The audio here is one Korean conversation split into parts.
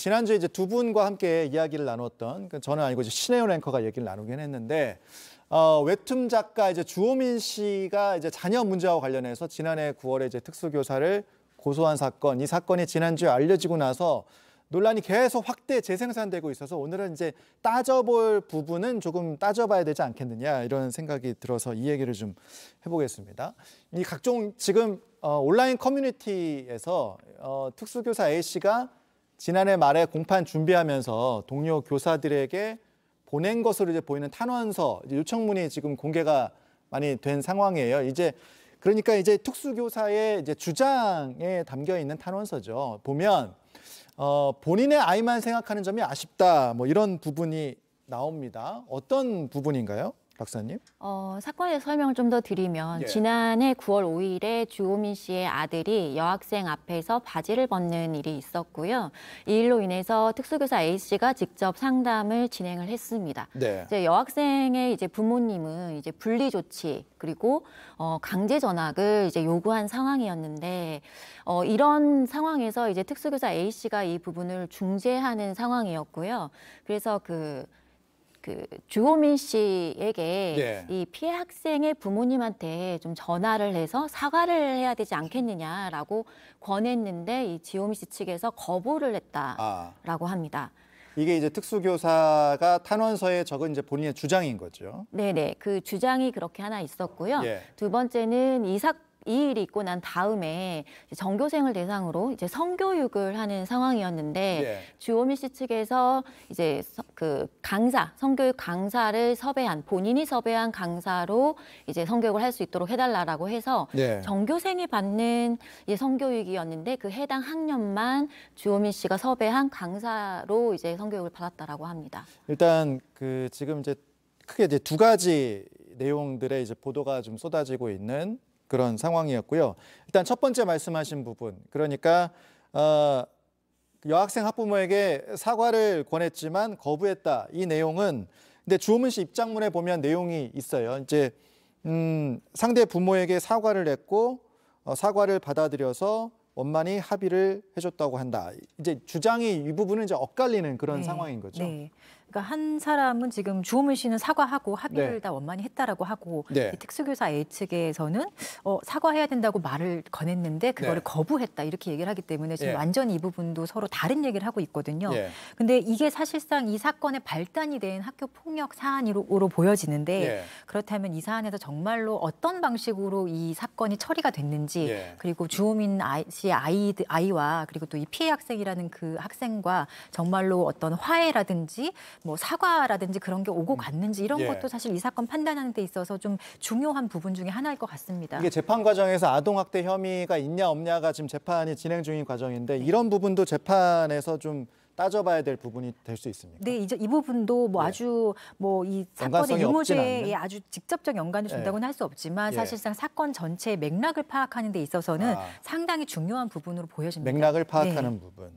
지난주에 이제 두 분과 함께 이야기를 나눴던 그 저는 아니고 이제 신혜원 앵커가 얘기를 나누긴 했는데 어, 웹툰 작가 이제 주호민 씨가 이제 자녀 문제와 관련해서 지난해 9월에 이제 특수교사를 고소한 사건 이 사건이 지난주에 알려지고 나서 논란이 계속 확대 재생산되고 있어서 오늘은 이제 따져볼 부분은 조금 따져봐야 되지 않겠느냐 이런 생각이 들어서 이 얘기를 좀 해보겠습니다. 이 각종 지금 어, 온라인 커뮤니티에서 어, 특수교사 A 씨가 지난해 말에 공판 준비하면서 동료 교사들에게 보낸 것으로 이제 보이는 탄원서 요청문이 지금 공개가 많이 된 상황이에요. 이제 그러니까 이제 특수교사의 이제 주장에 담겨 있는 탄원서죠. 보면 어, 본인의 아이만 생각하는 점이 아쉽다. 뭐 이런 부분이 나옵니다. 어떤 부분인가요? 박사님? 어, 사건에 설명을 좀 더 드리면 예. 지난해 9월 5일에 주호민 씨의 아들이 여학생 앞에서 바지를 벗는 일이 있었고요. 이 일로 인해서 특수교사 A 씨가 직접 상담을 진행을 했습니다. 네. 이제 여학생의 이제 부모님은 이제 분리 조치 그리고 어, 강제 전학을 이제 요구한 상황이었는데 어, 이런 상황에서 이제 특수교사 A 씨가 이 부분을 중재하는 상황이었고요. 그래서 그그 주호민 씨에게 예. 이 피해 학생의 부모님한테 좀 전화를 해서 사과를 해야 되지 않겠느냐라고 권했는데 이 지호민 씨 측에서 거부를 아. 했다라고 아. 합니다. 이게 이제 특수교사가 탄원서에 적은 이제 본인의 주장인 거죠. 네네. 그 주장이 그렇게 하나 있었고요. 예. 두 번째는 이사 이 일이 있고 난 다음에 전교생을 대상으로 이제 성교육을 하는 상황이었는데 예. 주호민 씨 측에서 이제 그 강사 성교육 강사를 섭외한 본인이 섭외한 강사로 이제 성교육을 할 수 있도록 해달라라고 해서 예. 전교생이 받는 이제 성교육이었는데 그 해당 학년만 주호민 씨가 섭외한 강사로 이제 성교육을 받았다라고 합니다. 일단 그 지금 이제 크게 이제 두 가지 내용들의 이제 보도가 좀 쏟아지고 있는 그런 상황이었고요. 일단 첫 번째 말씀하신 부분, 그러니까 어, 여학생 학부모에게 사과를 권했지만 거부했다. 이 내용은 근데 주호문 씨 입장문에 보면 내용이 있어요. 이제 음, 상대 부모에게 사과를 했고 어, 사과를 받아들여서 원만히 합의를 해줬다고 한다. 이제 주장이 이 부분은 이제 엇갈리는 그런 네, 상황인 거죠. 네. 그러니까 한 사람은 지금 주호민 씨는 사과하고 합의를 네. 다 원만히 했다라고 하고 네. 특수교사 A 측에서는 어, 사과해야 된다고 말을 건했는데 그거를 네. 거부했다 이렇게 얘기를 하기 때문에 지금 예. 완전히 이 부분도 서로 다른 얘기를 하고 있거든요. 예. 근데 이게 사실상 이 사건의 발단이 된 학교 폭력 사안으로 보여지는데 예. 그렇다면 이 사안에서 정말로 어떤 방식으로 이 사건이 처리가 됐는지 그리고 주호민 아이, 씨 아이, 아이와 그리고 또 이 피해 학생이라는 그 학생과 정말로 어떤 화해라든지 뭐 사과라든지 그런 게 오고 음. 갔는지 이런 예. 것도 사실 이 사건 판단하는 데 있어서 좀 중요한 부분 중에 하나일 것 같습니다. 이게 재판 과정에서 아동학대 혐의가 있냐 없냐가 지금 재판이 진행 중인 과정인데 네. 이런 부분도 재판에서 좀 따져봐야 될 부분이 될 수 있습니다. 네, 이제 이 부분도 뭐 네. 아주 뭐 이 사건의 유무죄에 아주 직접적 연관을 예. 준다고는 네. 할수 없지만 예. 사실상 네. 사건 전체의 맥락을 파악하는 데 있어서는 아. 상당히 중요한 부분으로 보여집니다. 맥락을 파악하는 네. 부분.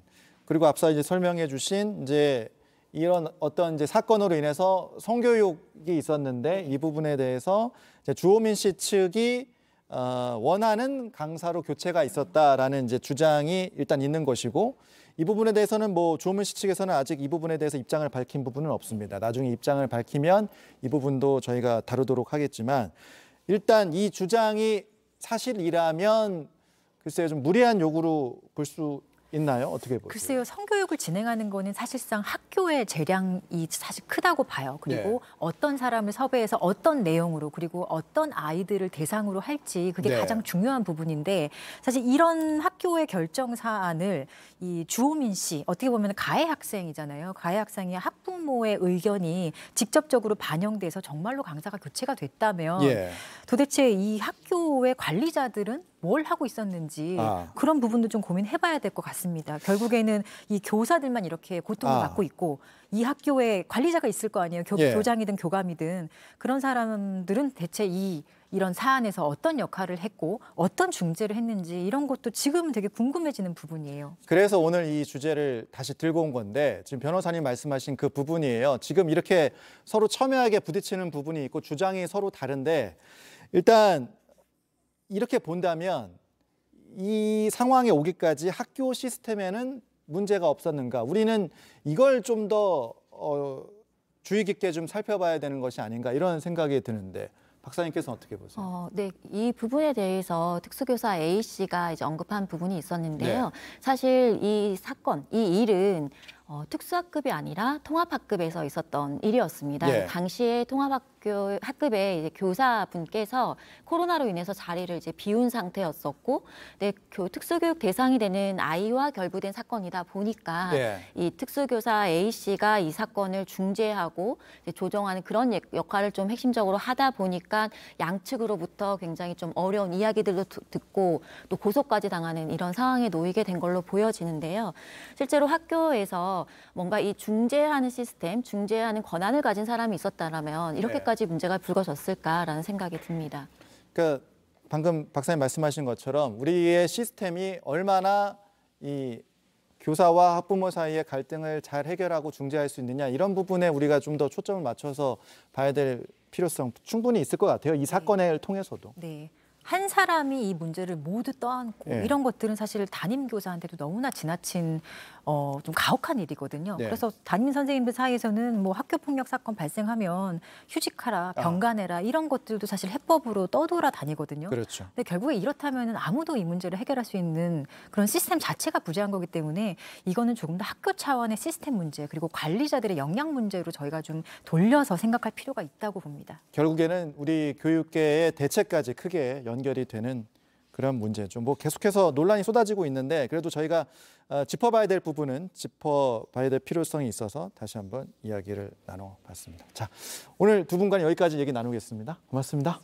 그리고 앞서 이제 설명해 주신 이제 이런 어떤 이제 사건으로 인해서 성교육이 있었는데 이 부분에 대해서 이제 주호민 씨 측이 어, 원하는 강사로 교체가 있었다라는 이제 주장이 일단 있는 것이고 이 부분에 대해서는 뭐 주호민 씨 측에서는 아직 이 부분에 대해서 입장을 밝힌 부분은 없습니다. 나중에 입장을 밝히면 이 부분도 저희가 다루도록 하겠지만 일단 이 주장이 사실이라면 글쎄요 좀 무리한 요구로 볼수 있나요? 어떻게 보세요? 글쎄요, 성교육을 진행하는 거는 사실상 학교의 재량이 사실 크다고 봐요. 그리고 네. 어떤 사람을 섭외해서 어떤 내용으로 그리고 어떤 아이들을 대상으로 할지 그게 네. 가장 중요한 부분인데 사실 이런 학교의 결정 사안을 이 주호민 씨 어떻게 보면 가해 학생이잖아요. 가해 학생이 학부모의 의견이 직접적으로 반영돼서 정말로 강사가 교체가 됐다면 예. 도대체 이 학교의 관리자들은 뭘 하고 있었는지 아. 그런 부분도 좀 고민해봐야 될 것 같습니다. 결국에는 이 교사들만 이렇게 고통을 아. 받고 있고 이 학교에 관리자가 있을 거 아니에요. 교, 예. 교장이든 교감이든 그런 사람들은 대체 이 이런 사안에서 어떤 역할을 했고 어떤 중재를 했는지 이런 것도 지금 되게 궁금해지는 부분이에요. 그래서 오늘 이 주제를 다시 들고 온 건데 지금 변호사님 말씀하신 그 부분이에요. 지금 이렇게 서로 첨예하게 부딪히는 부분이 있고 주장이 서로 다른데 일단 이렇게 본다면 이 상황에 오기까지 학교 시스템에는 문제가 없었는가? 우리는 이걸 좀 더 어, 주의 깊게 좀 살펴봐야 되는 것이 아닌가 이런 생각이 드는데 박사님께서는 어떻게 보세요? 어, 네, 이 부분에 대해서 특수교사 A 씨가 이제 언급한 부분이 있었는데요. 네. 사실 이 사건, 이 일은 어, 특수학급이 아니라 통합학급에서 있었던 일이었습니다. 예. 당시에 통합학교 학급의 이제 교사분께서 코로나로 인해서 자리를 이제 비운 상태였었고, 내 네, 교, 특수교육 대상이 되는 아이와 결부된 사건이다 보니까 예. 이 특수교사 A 씨가 이 사건을 중재하고 조정하는 그런 예, 역할을 좀 핵심적으로 하다 보니까 양측으로부터 굉장히 좀 어려운 이야기들도 듣고 또 고소까지 당하는 이런 상황에 놓이게 된 걸로 보여지는데요. 실제로 학교에서 뭔가 이 중재하는 시스템, 중재하는 권한을 가진 사람이 있었다면 라 이렇게까지 네. 문제가 불거졌을까라는 생각이 듭니다. 그 방금 박사님 말씀하신 것처럼 우리의 시스템이 얼마나 이 교사와 학부모 사이의 갈등을 잘 해결하고 중재할 수 있느냐 이런 부분에 우리가 좀 더 초점을 맞춰서 봐야 될 필요성 충분히 있을 것 같아요. 이 네. 사건을 네. 통해서도. 네. 한 사람이 이 문제를 모두 떠안고 네. 이런 것들은 사실 담임 교사한테도 너무나 지나친 어, 좀 가혹한 일이거든요. 네. 그래서 담임 선생님들 사이에서는 뭐 학교 폭력 사건 발생하면 휴직하라, 병가내라 아. 이런 것들도 사실 해법으로 떠돌아 다니거든요. 그렇죠. 근데 결국에 이렇다면은 아무도 이 문제를 해결할 수 있는 그런 시스템 자체가 부재한 거기 때문에 이거는 조금 더 학교 차원의 시스템 문제 그리고 관리자들의 역량 문제로 저희가 좀 돌려서 생각할 필요가 있다고 봅니다. 결국에는 우리 교육계의 대책까지 크게 연... 연결이 되는 그런 문제죠. 뭐 계속해서 논란이 쏟아지고 있는데 그래도 저희가 아, 짚어봐야 될 부분은 짚어봐야 될 필요성이 있어서 다시 한번 이야기를 나눠봤습니다. 자, 오늘 두 분간 여기까지 얘기 나누겠습니다. 고맙습니다.